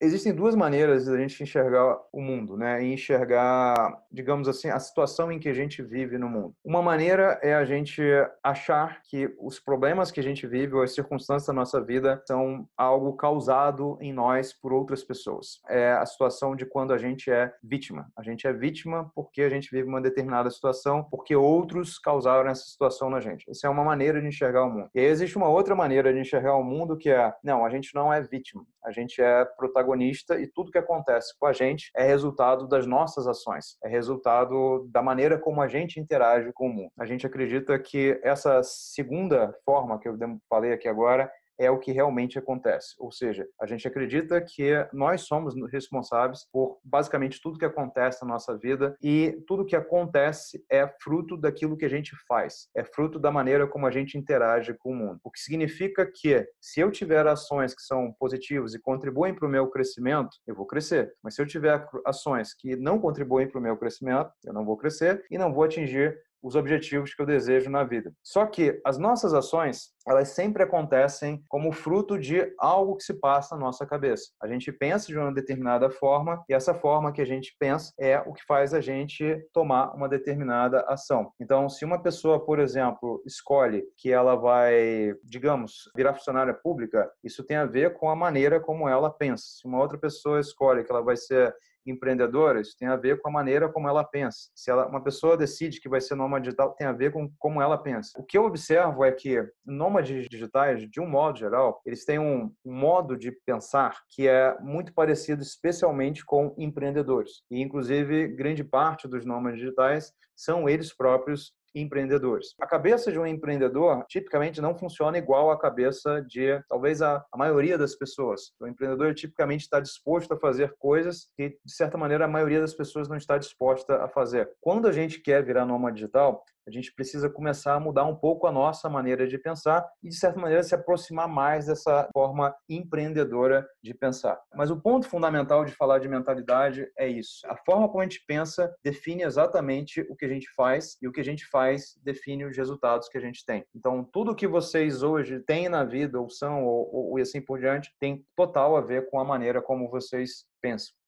existem duas maneiras a gente enxergar o mundo, né? E enxergar, digamos assim, a situação em que a gente vive no mundo. Uma maneira é a gente achar que os problemas que a gente vive ou as circunstâncias da nossa vida são algo causado em nós por outras pessoas. É a situação de quando a gente é vítima. A gente é vítima porque a gente vive uma determinada situação, porque outros causaram essa situação na gente. Essa é uma maneira de enxergar o mundo. E aí existe uma outra maneira de enxergar o mundo que é, não, a gente não é vítima, a gente é protagonista protagonista e tudo que acontece com a gente é resultado das nossas ações, é resultado da maneira como a gente interage com o mundo. A gente acredita que essa segunda forma que eu falei aqui agora é o que realmente acontece. Ou seja, a gente acredita que nós somos responsáveis por basicamente tudo que acontece na nossa vida e tudo que acontece é fruto daquilo que a gente faz, é fruto da maneira como a gente interage com o mundo. O que significa que se eu tiver ações que são positivas e contribuem para o meu crescimento, eu vou crescer. Mas se eu tiver ações que não contribuem para o meu crescimento, eu não vou crescer e não vou atingir os objetivos que eu desejo na vida. Só que as nossas ações, elas sempre acontecem como fruto de algo que se passa na nossa cabeça. A gente pensa de uma determinada forma e essa forma que a gente pensa é o que faz a gente tomar uma determinada ação. Então, se uma pessoa, por exemplo, escolhe que ela vai, digamos, virar funcionária pública, isso tem a ver com a maneira como ela pensa. Se uma outra pessoa escolhe que ela vai ser empreendedoras tem a ver com a maneira como ela pensa. Se ela, uma pessoa decide que vai ser nômade digital, tem a ver com como ela pensa. O que eu observo é que nômades digitais, de um modo geral, eles têm um modo de pensar que é muito parecido, especialmente com empreendedores. E, inclusive, grande parte dos nômades digitais são eles próprios empreendedores. A cabeça de um empreendedor tipicamente não funciona igual à cabeça de talvez a, a maioria das pessoas. O empreendedor tipicamente está disposto a fazer coisas que de certa maneira a maioria das pessoas não está disposta a fazer. Quando a gente quer virar nômade digital, a gente precisa começar a mudar um pouco a nossa maneira de pensar e, de certa maneira, se aproximar mais dessa forma empreendedora de pensar. Mas o ponto fundamental de falar de mentalidade é isso. A forma como a gente pensa define exatamente o que a gente faz e o que a gente faz define os resultados que a gente tem. Então, tudo que vocês hoje têm na vida, ou são, ou, ou e assim por diante, tem total a ver com a maneira como vocês pensam.